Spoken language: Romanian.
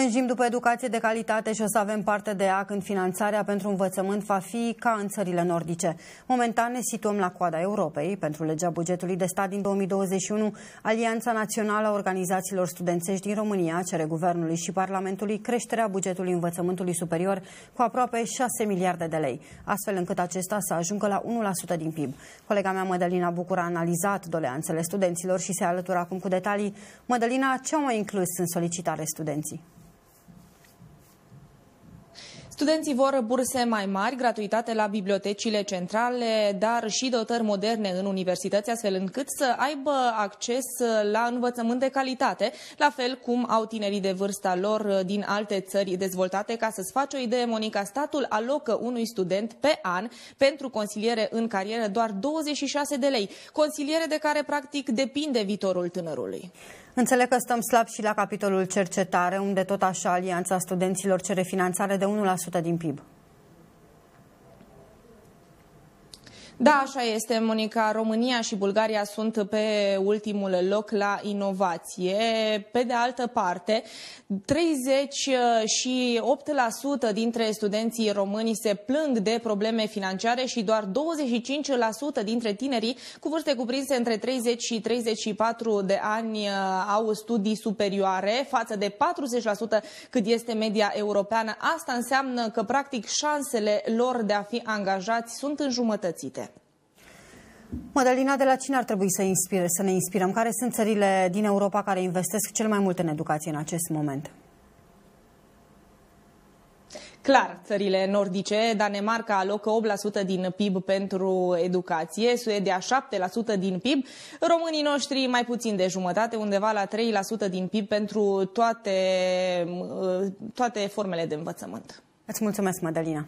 Tânjim după educație de calitate și o să avem parte de ea când finanțarea pentru învățământ va fi ca în țările nordice. Momentan ne situăm la coada Europei. Pentru legea bugetului de stat din 2021, Alianța Națională a Organizațiilor Studențești din România cere Guvernului și Parlamentului creșterea bugetului învățământului superior cu aproape 6 miliarde de lei, astfel încât acesta să ajungă la 1% din PIB. Colega mea, Mădălina Bucur, a analizat doleanțele studenților și se alătură acum cu detalii. Mădălina, ce au mai inclus în solicitare studenții? Studenții vor burse mai mari, gratuitate la bibliotecile centrale, dar și dotări moderne în universități, astfel încât să aibă acces la învățământ de calitate, la fel cum au tinerii de vârsta lor din alte țări dezvoltate. Ca să-ți faci o idee, Monica, statul alocă unui student pe an pentru consiliere în carieră doar 26 de lei, consiliere de care practic depinde viitorul tânărului. Înțeleg că stăm slab și la capitolul cercetare, unde tot așa Alianța Studenților cere finanțare de 1% din PIB. Da, așa este, Monica. România și Bulgaria sunt pe ultimul loc la inovație. Pe de altă parte, 38% dintre studenții români se plâng de probleme financiare și doar 25% dintre tinerii cu vârste cuprinse între 30 și 34 de ani uh, au studii superioare față de 40% cât este media europeană. Asta înseamnă că, practic, șansele lor de a fi angajați sunt înjumătățite. Madalina, de la cine ar trebui să, inspire, să ne inspirăm? Care sunt țările din Europa care investesc cel mai mult în educație în acest moment? Clar, țările nordice, Danemarca alocă 8% din PIB pentru educație, Suedia 7% din PIB, românii noștri mai puțin de jumătate, undeva la 3% din PIB pentru toate, uh, toate formele de învățământ. Îți mulțumesc, Madalina.